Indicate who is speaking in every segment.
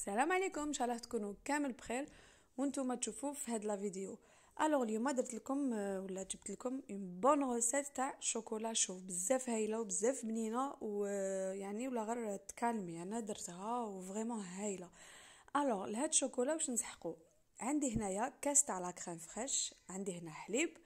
Speaker 1: السلام عليكم ان شاء الله تكونوا كامل بخير وانتم تشوفوا في هاد لا فيديو الوغ اليوم درت لكم آه، ولا جبت لكم اون بون ريسيت تاع شوكولا شوف بزاف هايله وبزاف بنينه ويعني آه، ولا غير تكالمي انا درتها وفريمون هايله الوغ لهاد الشوكولا واش نسحقوا عندي هنايا كاس تاع لا كريم فريش عندي هنا حليب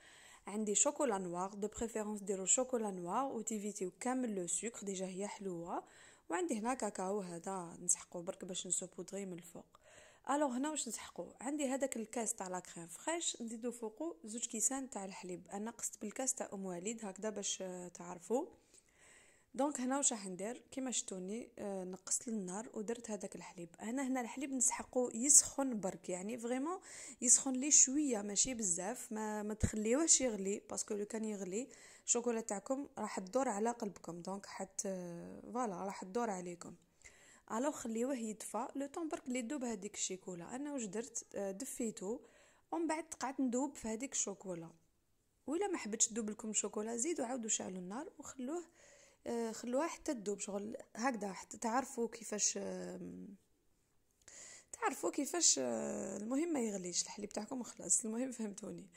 Speaker 1: عندي شوكولا نوار دو بريفيرونس ديرو شوكولا نوار وتيفيتيو كامل لو سكر ديجا هي حلوه وعندي هنا كاكاو هذا نسحقو برك باش نسوبودغي من الفوق الوغ هنا واش نسحقو عندي هذاك الكاس تاع لا كريم فريش نزيدو فوقو زوج كيسان تاع الحليب انا قصت بالكاس تاع ام وليد هكذا باش آه، تعرفوا دونك هنا واش راح ندير كيما شتوني آه نقصت النار ودرت هذاك الحليب هنا هنا الحليب نسحقو يسخن برك يعني فريمون يسخن لي شويه ماشي بزاف ما, ما تخليوهش يغلي باسكو لو كان يغلي الشوكولا تاعكم راح تدور على قلبكم دونك حت آه، فوالا راح تدور عليكم الو خليوه يدفى لو طون برك لي دوب هذيك الشيكولا انا واش درت آه، دفيتو ومن بعد قعدت ندوب في هذيك الشوكولا ولا ما حبتش تدوب لكم الشوكولا زيدوا عاودوا شعلوا النار وخلوه آه، خلوها حتى تدوب شغل هكذا حتى تعرفوا كيفاش تعرفوا كيفاش آه، المهم ما يغليش الحليب تاعكم وخلاص المهم فهمتوني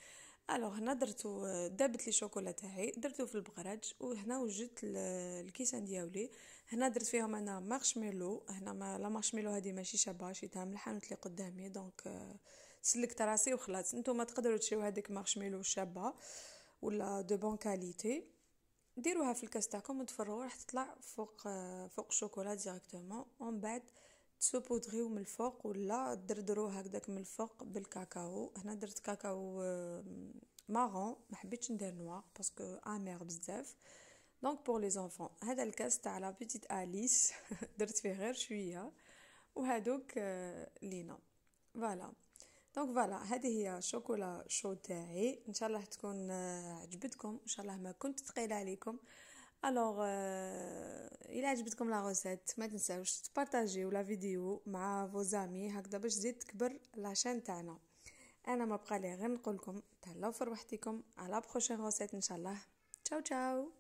Speaker 1: الو هنا درتو آه، دابت لي شوكولا تاعي درتو في البقراج وهنا وجدت الكيسان دياولي هنا درت فيهم انا مارشميلو هنا ما لا مارشميلو هذه ماشي شابه شيتها من الحانوت اللي قدامي دونك سلكت راسي وخلاص نتوما تقدروا تشريو هذيك مارشميلو شابه ولا دو بون كاليتي ديروها في الكاس تاعكم وتفرغوا راح تطلع فوق آه، فوق الشوكولا ديريكتومون ومن بعد تسوبودغيو من الفوق ولا دردرو هكذاك من الفوق بالكاكاو هنا درت كاكاو آه، مارون ما حبيتش ندير نوار باسكو امير بزاف دونك بور لي زونفون هذا الكاس تاع لا بيتيت اليس درت فيه غير شويه وهذوك آه، لينا فوالا دونك فوالا هذه هي شوكولا شو تاعي ان شاء الله تكون آه، عجبتكم ان شاء الله ما كنت ثقيله عليكم الوغ آه، الى عجبتكم لا غوسيت ما تنساوش تبارطاجيو لا فيديو مع فوزامي هكذا باش تزيد تكبر شان تاعنا انا ما بقى لي غير نقول لكم تهلاو في روحتكم على بروشين غوسيت ان شاء الله تشاو تشاو